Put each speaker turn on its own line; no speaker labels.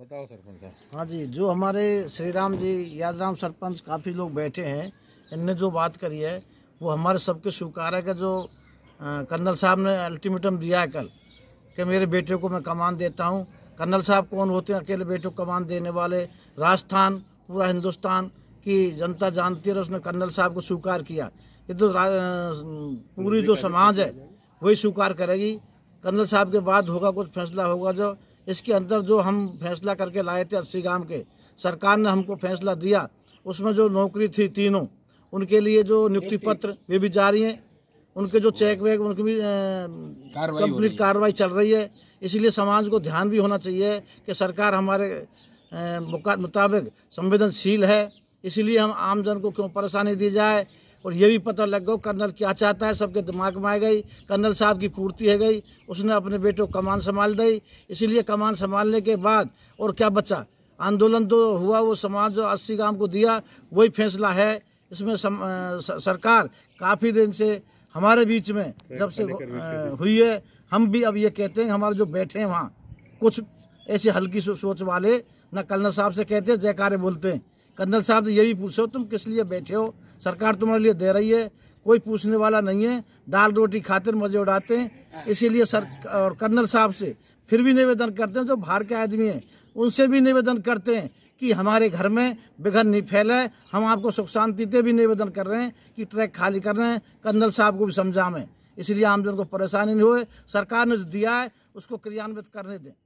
बताओ सरपंच साहब हाँ जी जो हमारे श्री राम जी यादराम सरपंच काफ़ी लोग बैठे हैं इनने जो बात करी है वो हमारे सबके स्वीकार है कि जो कर्नल साहब ने अल्टीमेटम दिया है कल कि मेरे बेटे को मैं कमान देता हूँ कर्नल साहब कौन होते हैं अकेले बेटे को कमान देने वाले राजस्थान पूरा हिंदुस्तान की जनता जानती है उसने कर्नल साहब को स्वीकार किया ये तो पूरी जो समाज है वही स्वीकार करेगी कर्नल साहब के बाद होगा कुछ फैसला होगा जो इसके अंदर जो हम फैसला करके लाए थे अस्सी गांव के सरकार ने हमको फैसला दिया उसमें जो नौकरी थी तीनों उनके लिए जो नियुक्ति पत्र वे भी जारी हैं उनके जो चेक वेक उनकी भी कंप्लीट कार्रवाई चल रही है इसीलिए समाज को ध्यान भी होना चाहिए कि सरकार हमारे मुताबिक संवेदनशील है इसीलिए हम आमजन को क्यों परेशानी दी जाए और ये भी पता लग गया कर्नल क्या चाहता है सबके दिमाग में आ गई कर्नल साहब की पूर्ति है गई उसने अपने बेटे को कमान संभाल दी इसीलिए कमान संभालने के बाद और क्या बचा आंदोलन तो हुआ वो समाज अस्सी गांव को दिया वही फैसला है इसमें सम, स, सरकार काफ़ी दिन से हमारे बीच में जब से हुई है हम भी अब ये कहते हैं हमारे जो बैठे हैं वहाँ कुछ ऐसे हल्की सोच वाले ना कलना साहब से कहते हैं जयकारे बोलते हैं कंदल साहब से ये भी पूछो तुम किस लिए बैठे हो सरकार तुम्हारे लिए दे रही है कोई पूछने वाला नहीं है दाल रोटी खातिर मजे उड़ाते हैं इसीलिए सर और कर्नल साहब से फिर भी निवेदन करते हैं जो बाहर के आदमी हैं उनसे भी निवेदन करते हैं कि हमारे घर में बिघन नहीं फैले हम आपको सुख शांति से भी निवेदन कर रहे हैं कि ट्रैक खाली कर रहे हैं कर्नल साहब को भी समझा में इसलिए आमजन को परेशानी नहीं हुए सरकार ने जो दिया है उसको क्रियान्वित करने दें